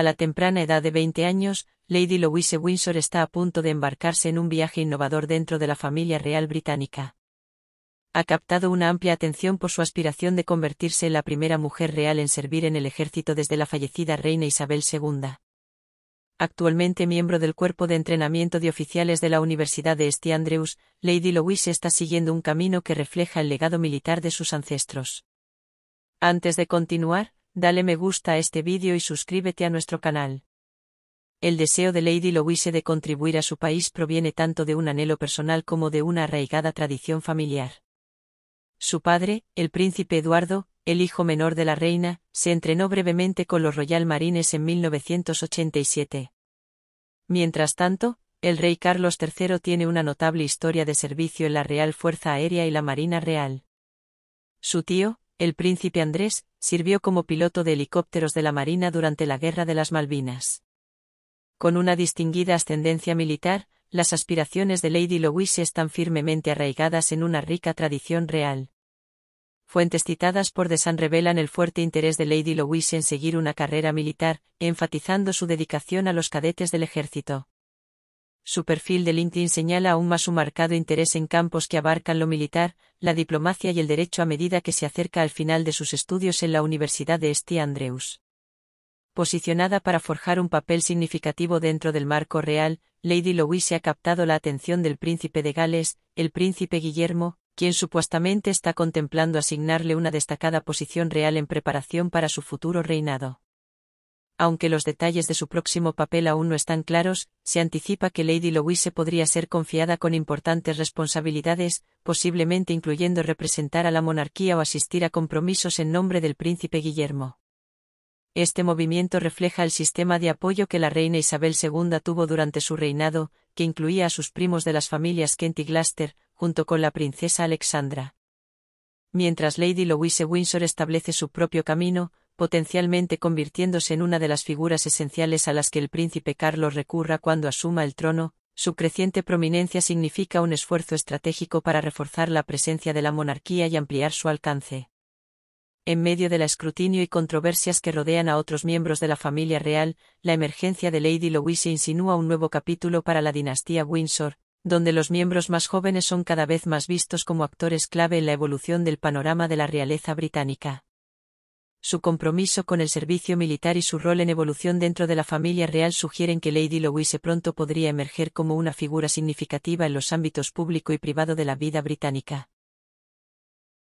A la temprana edad de 20 años, Lady Louise Windsor está a punto de embarcarse en un viaje innovador dentro de la familia real británica. Ha captado una amplia atención por su aspiración de convertirse en la primera mujer real en servir en el ejército desde la fallecida reina Isabel II. Actualmente miembro del cuerpo de entrenamiento de oficiales de la Universidad de St Andrews, Lady Louise está siguiendo un camino que refleja el legado militar de sus ancestros. Antes de continuar, dale me gusta a este vídeo y suscríbete a nuestro canal. El deseo de Lady Louise de contribuir a su país proviene tanto de un anhelo personal como de una arraigada tradición familiar. Su padre, el príncipe Eduardo, el hijo menor de la reina, se entrenó brevemente con los Royal Marines en 1987. Mientras tanto, el rey Carlos III tiene una notable historia de servicio en la Real Fuerza Aérea y la Marina Real. Su tío, el príncipe Andrés, sirvió como piloto de helicópteros de la Marina durante la Guerra de las Malvinas. Con una distinguida ascendencia militar, las aspiraciones de Lady Louise están firmemente arraigadas en una rica tradición real. Fuentes citadas por The revelan el fuerte interés de Lady Louise en seguir una carrera militar, enfatizando su dedicación a los cadetes del ejército. Su perfil de LinkedIn señala aún más su marcado interés en campos que abarcan lo militar, la diplomacia y el derecho a medida que se acerca al final de sus estudios en la Universidad de St. Andrews. Posicionada para forjar un papel significativo dentro del marco real, Lady Louise ha captado la atención del príncipe de Gales, el príncipe Guillermo, quien supuestamente está contemplando asignarle una destacada posición real en preparación para su futuro reinado aunque los detalles de su próximo papel aún no están claros, se anticipa que Lady Louise podría ser confiada con importantes responsabilidades, posiblemente incluyendo representar a la monarquía o asistir a compromisos en nombre del príncipe Guillermo. Este movimiento refleja el sistema de apoyo que la reina Isabel II tuvo durante su reinado, que incluía a sus primos de las familias Kent y Glaster, junto con la princesa Alexandra. Mientras Lady Louise Windsor establece su propio camino, potencialmente convirtiéndose en una de las figuras esenciales a las que el príncipe Carlos recurra cuando asuma el trono, su creciente prominencia significa un esfuerzo estratégico para reforzar la presencia de la monarquía y ampliar su alcance. En medio del escrutinio y controversias que rodean a otros miembros de la familia real, la emergencia de Lady Louise insinúa un nuevo capítulo para la dinastía Windsor, donde los miembros más jóvenes son cada vez más vistos como actores clave en la evolución del panorama de la realeza británica su compromiso con el servicio militar y su rol en evolución dentro de la familia real sugieren que Lady Louise pronto podría emerger como una figura significativa en los ámbitos público y privado de la vida británica.